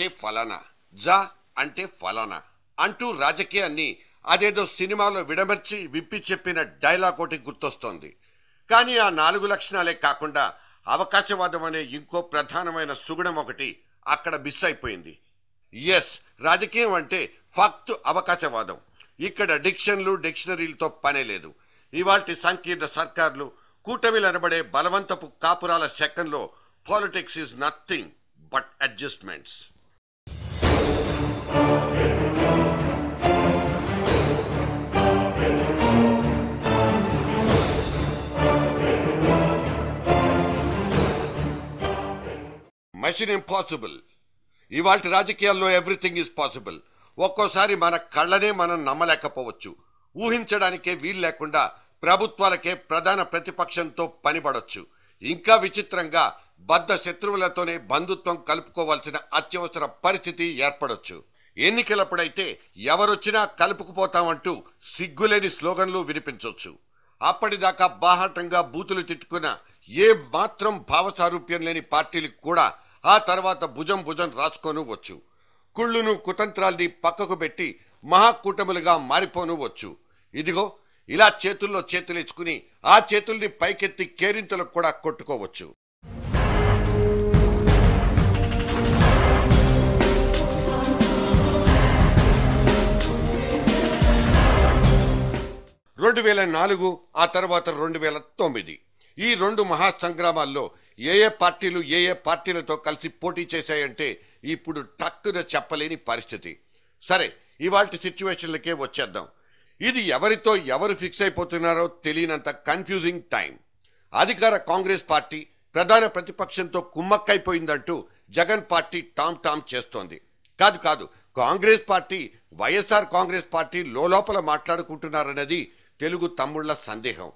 అంటే ఫలానా జా అంటే ఫలానా అంటూ రాజకీయాన్ని అదేదో సినిమాలో విడమర్చి విప్పి చెప్పిన డైలాగ్ ఒకటి గుర్తొస్తోంది కానీ ఆ నాలుగు లక్షణాలే కాకుండా అవకాశవాదం అనే ఇంకో ప్రధానమైన సుగుణం ఒకటి అక్కడ మిస్ అయిపోయింది ఎస్ రాజకీయం అంటే ఫక్త్ అవకాశవాదం ఇక్కడ డిక్షన్లు డిక్షనరీలతో పనే లేదు ఇవాటి సంకీర్ణ సర్కార్లు కూటమిలనబడే బలవంతపు కాపురాల సెకన్లో politics is nothing but adjustments mission impossible ఇవాళ రాజకీయాల్లో ఎవ్రీథింగ్ ఈజ్ పాసిబుల్ ఒక్కోసారి మన కళ్ళనే మనం నమ్మలేకపోవచ్చు ఊహించడానికే వీలు లేకుండా ప్రభుత్వాలకే ప్రధాన ప్రతిపక్షంతో పనిపడవచ్చు ఇంకా విచిత్రంగా బద్ధ శత్రువులతోనే బంధుత్వం కలుపుకోవాల్సిన అత్యవసర పరిస్థితి ఏర్పడొచ్చు ఎన్నికలప్పుడైతే ఎవరొచ్చినా కలుపుకుపోతామంటూ సిగ్గులేని స్లోగన్లు వినిపించవచ్చు అప్పటిదాకా బాహాటంగా బూతులు తిట్టుకున్న ఏ మాత్రం భావసారూప్యం లేని పార్టీలకు కూడా ఆ తర్వాత భుజం భుజం రాసుకోను వచ్చు కుళ్ళును కుతంత్రాల్ని పక్కకు పెట్టి మహాకూటములుగా మారిపోను వచ్చు ఇదిగో ఇలా చేతుల్లో ఇచ్చుకుని ఆ చేతుల్ని పైకెత్తి కేరింతలకు కూడా కొట్టుకోవచ్చు రెండు వేల నాలుగు ఆ తర్వాత రెండు వేల తొమ్మిది ఈ రెండు మహాసంగ్రామాల్లో ఏ ఏ పార్టీలు ఏ ఏ పార్టీలతో కలిసి పోటీ చేశాయంటే ఇప్పుడు టక్కున చెప్పలేని పరిస్థితి సరే ఇవాళ సిచ్యువేషన్లకే వచ్చేద్దాం ఇది ఎవరితో ఎవరు ఫిక్స్ అయిపోతున్నారో తెలియనంత కన్ఫ్యూజింగ్ టైం అధికార కాంగ్రెస్ పార్టీ ప్రధాన ప్రతిపక్షంతో కుమ్మక్కైపోయిందంటూ జగన్ పార్టీ టామ్ టామ్ చేస్తోంది కాదు కాదు కాంగ్రెస్ పార్టీ వైఎస్ఆర్ కాంగ్రెస్ పార్టీ లోపల మాట్లాడుకుంటున్నారన్నది తెలుగు తమ్ముళ్ల సందేహం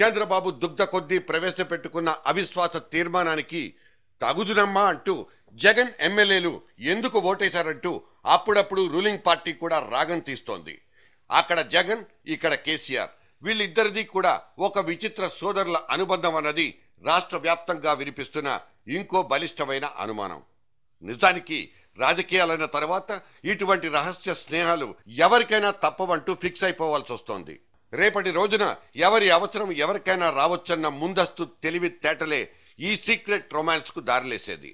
చంద్రబాబు దుగ్ధ కొద్దీ ప్రవేశపెట్టుకున్న అవిశ్వాస తీర్మానానికి తగుదునమ్మా అంటూ జగన్ ఎమ్మెల్యేలు ఎందుకు ఓటేశారంటూ అప్పుడప్పుడు రూలింగ్ పార్టీ కూడా రాగం తీస్తోంది అక్కడ జగన్ ఇక్కడ కేసీఆర్ వీళ్ళిద్దరిది కూడా ఒక విచిత్ర సోదరుల అనుబంధం అన్నది రాష్ట్ర వ్యాప్తంగా వినిపిస్తున్న ఇంకో బలిష్టమైన అనుమానం నిజానికి రాజకీయాలైన తర్వాత ఇటువంటి రహస్య స్నేహాలు ఎవరికైనా తప్పవంటూ ఫిక్స్ అయిపోవాల్సి వస్తోంది రేపటి రోజున ఎవరి అవసరం ఎవరికైనా రావచ్చన్న ముందస్తు తెలివితేటలే ఈ సీక్రెట్ రొమాన్స్కు దారిలేసేది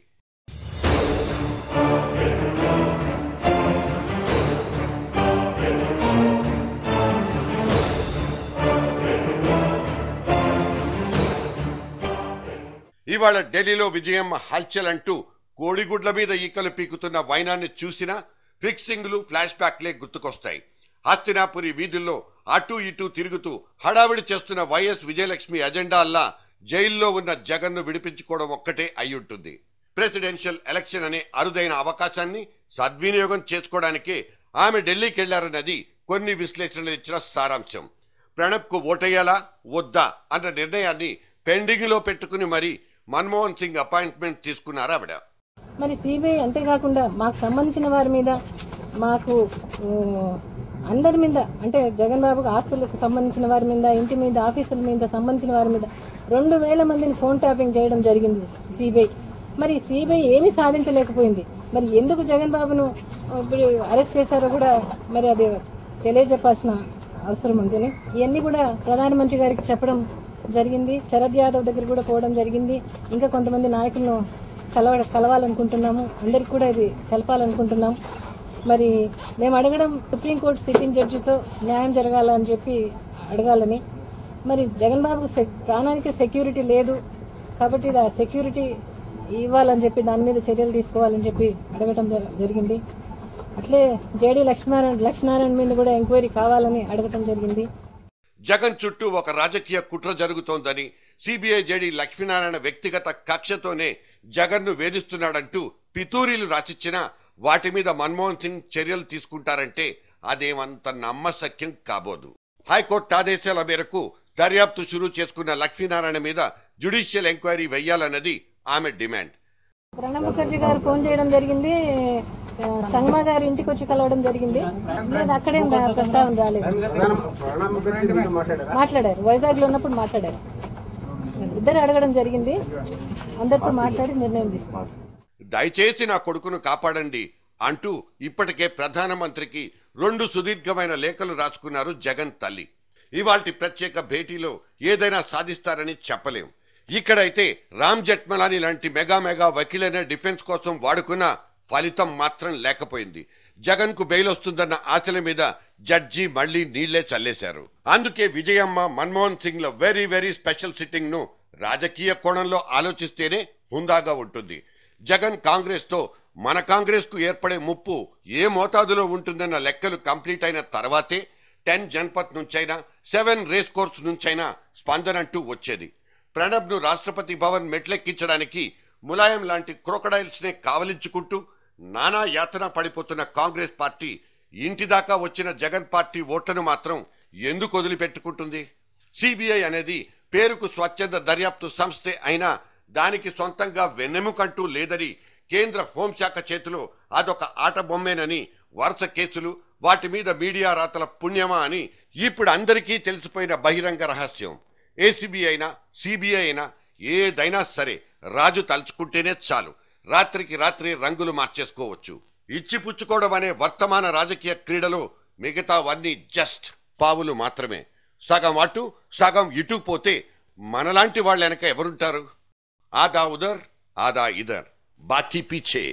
ఇవాళ ఢిల్లీలో విజయం హల్చల్ అంటూ కోడిగుడ్ల మీద ఈకలు పీకుతున్న వైనాన్ని చూసినా ఫిక్సింగ్లు ఫ్లాష్ బ్యాక్లే గుర్తుకొస్తాయి హస్తినాపురి వీధుల్లో అటు ఇటు తిరుగుతూ హడావిడి చేస్తున్న వైఎస్ విజయలక్ష్మి అజెండా జైల్లో ఉన్న జగన్ను విడిపించుకోవడం ఒక్కటే అయ్యుంటుంది ప్రెసిడెన్షియల్ ఎలక్షన్ అనే అరుదైన అవకాశాన్ని సద్వినియోగం చేసుకోవడానికి ఆమె ఢిల్లీకి వెళ్లారన్నది కొన్ని విశ్లేషణలు ఇచ్చిన సారాంశం ప్రణబ్కు ఓటయ్యాలా వద్దా అన్న నిర్ణయాన్ని పెండింగ్లో పెట్టుకుని మరి మన్మోహన్ సింగ్ అపాయింట్మెంట్ తీసుకున్నారు ఆవిడ మరి సిబిఐ అంతేకాకుండా మాకు సంబంధించిన వారి మీద మాకు అందరి మీద అంటే జగన్ బాబుకు ఆస్తులకు సంబంధించిన వారి మీద ఇంటి మీద ఆఫీసుల మీద సంబంధించిన వారి మీద రెండు వేల మందిని ఫోన్ ట్యాపింగ్ చేయడం జరిగింది సిబిఐ మరి సిబిఐ ఏమీ సాధించలేకపోయింది మరి ఎందుకు జగన్ బాబును ఇప్పుడు అరెస్ట్ చేశారో కూడా మరి అది తెలియజెప్పాల్సిన అవసరం ఉందని ఇవన్నీ కూడా ప్రధానమంత్రి గారికి చెప్పడం జరిగింది శరద్ యాదవ్ దగ్గర కూడా పోవడం జరిగింది ఇంకా కొంతమంది నాయకులను కలవ కలవాలనుకుంటున్నాము అందరికి కూడా ఇది తెలపాలనుకుంటున్నాము మరి మేము అడగడం సుప్రీంకోర్టు సిట్టింగ్ జడ్జితో న్యాయం జరగాలని చెప్పి అడగాలని మరి జగన్ బాబు ప్రాణానికి సెక్యూరిటీ లేదు కాబట్టి ఆ సెక్యూరిటీ ఇవ్వాలని చెప్పి దాని మీద చర్యలు తీసుకోవాలని చెప్పి అడగటం జరిగింది అట్లే జేడి లక్ష్మీనారాయణ లక్ష్మీనారాయణ మీద కూడా ఎంక్వైరీ కావాలని అడగటం జరిగింది జగన్ చుట్టూ ఒక రాజకీయ కుట్ర జరుగుతోందని సిబిఐ జేడి లక్ష్మీనారాయణ వ్యక్తిగత కక్షతోనే జగన్ను వేధిస్తున్నాడంటూ పితూరీలు రాసిచ్చిన వాటి మీద మన్మోహన్ సింగ్ చర్యలు తీసుకుంటారంటే అదేమంత నమ్మశక్యం కాబోదు హైకోర్టు ఆదేశాల మేరకు దర్యాప్తు షురూ చేసుకున్న లక్ష్మీనారాయణ మీద జ్యుడిషియల్ ఎంక్వైరీ వెయ్యాలన్నది ఆమె డిమాండ్ ప్రణబ్ ముఖర్జీ గారు ఫోన్ చేయడం జరిగింది సంగమ గారి ఇంటికి వచ్చి కలవడం జరిగింది నేను అక్కడే ప్రస్తావన రాలేదు మాట్లాడారు వైజాగ్ లో ఉన్నప్పుడు మాట్లాడారు ఇద్దరు అడగడం జరిగింది అందరితో మాట్లాడి నిర్ణయం తీసుకున్నారు దయచేసి నా కొడుకును కాపాడండి అంటూ ఇప్పటికే ప్రధానమంత్రికి రెండు సుదీర్ఘమైన లేఖలు రాసుకున్నారు జగన్ తల్లి ఇవాల్టి ప్రత్యేక భేటీలో ఏదైనా సాధిస్తారని చెప్పలేం ఇక్కడైతే రామ్ జట్మలాని లాంటి మెగా మెగా వకీలైన డిఫెన్స్ కోసం వాడుకున్న ఫలితం మాత్రం లేకపోయింది జగన్ కు బెయిల్ వస్తుందన్న ఆశల మీద జడ్జి మళ్లీ నీళ్లే చల్లేశారు అందుకే విజయమ్మ మన్మోహన్ సింగ్ ల వెరీ వెరీ స్పెషల్ సిట్టింగ్ ను రాజకీయ కోణంలో ఆలోచిస్తేనే హుందాగా ఉంటుంది జగన్ కాంగ్రెస్తో మన కాంగ్రెస్కు ఏర్పడే ముప్పు ఏ మోతాదులో ఉంటుందన్న లెక్కలు కంప్లీట్ అయిన తర్వాతే టెన్ జన్పత్ నుంచైనా సెవెన్ రేస్ కోర్స్ నుంచైనా స్పందనంటూ వచ్చేది ప్రణబ్ను రాష్ట్రపతి భవన్ మెట్లెక్కించడానికి ములాయం లాంటి క్రోకడైల్స్నే కావలించుకుంటూ నానా యాతన పడిపోతున్న కాంగ్రెస్ పార్టీ ఇంటిదాకా వచ్చిన జగన్ పార్టీ ఓట్లను మాత్రం ఎందుకు వదిలిపెట్టుకుంటుంది సిబిఐ అనేది పేరుకు స్వచ్ఛంద దర్యాప్తు సంస్థే అయినా దానికి సొంతంగా వెన్నెముకంటూ లేదని కేంద్ర హోంశాఖ చేతిలో అదొక ఆట బొమ్మేనని వరుస కేసులు వాటి మీద మీడియా రాతల పుణ్యమా అని ఇప్పుడు అందరికీ తెలిసిపోయిన బహిరంగ రహస్యం ఏసీబీ అయినా సిబిఐ అయినా ఏదైనా సరే రాజు తలుచుకుంటేనే చాలు రాత్రికి రాత్రి రంగులు మార్చేసుకోవచ్చు ఇచ్చిపుచ్చుకోవడం అనే వర్తమాన రాజకీయ క్రీడలో మిగతావన్నీ జస్ట్ పావులు మాత్రమే సగం అటు సగం ఇటు పోతే మనలాంటి వెనక ఎవరుంటారు आधा उधर आधा इधर बाकी पीछे